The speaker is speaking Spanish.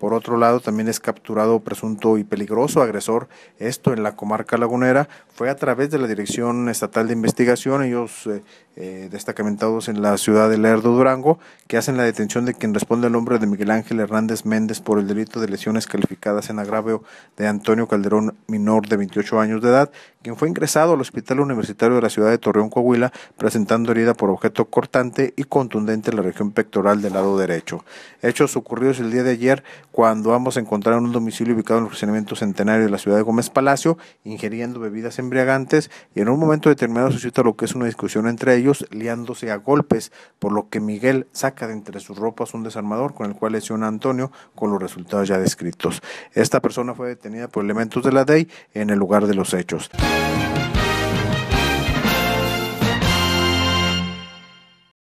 Por otro lado, también es capturado presunto y peligroso agresor. Esto en la comarca lagunera fue a través de la Dirección Estatal de Investigación. Ellos eh, eh, destacamentados en la ciudad de Lerdo Durango, que hacen la detención de quien responde al nombre de Miguel Ángel Hernández Méndez por el delito de lesiones calificadas en agravio de Antonio Calderón, menor de 28 años de edad, quien fue ingresado al Hospital Universitario de la ciudad de Torreón, Coahuila, presentando herida por objeto cortante y contundente en la región pectoral del lado derecho. Hechos ocurridos el día de ayer, cuando ambos encontraron un domicilio ubicado en el funcionamiento centenario de la ciudad de Gómez Palacio, ingiriendo bebidas embriagantes y en un momento determinado suscita lo que es una discusión entre ellos liándose a golpes, por lo que Miguel saca de entre sus ropas un desarmador con el cual lesiona a Antonio con los resultados ya descritos. Esta persona fue detenida por elementos de la DEI en el lugar de los hechos.